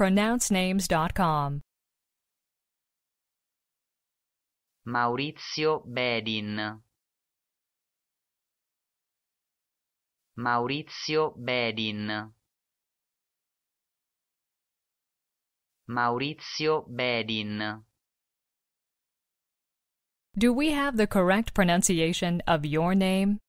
pronouncenames.com. Maurizio Bedin Maurizio Bedin Maurizio Bedin Do we have the correct pronunciation of your name?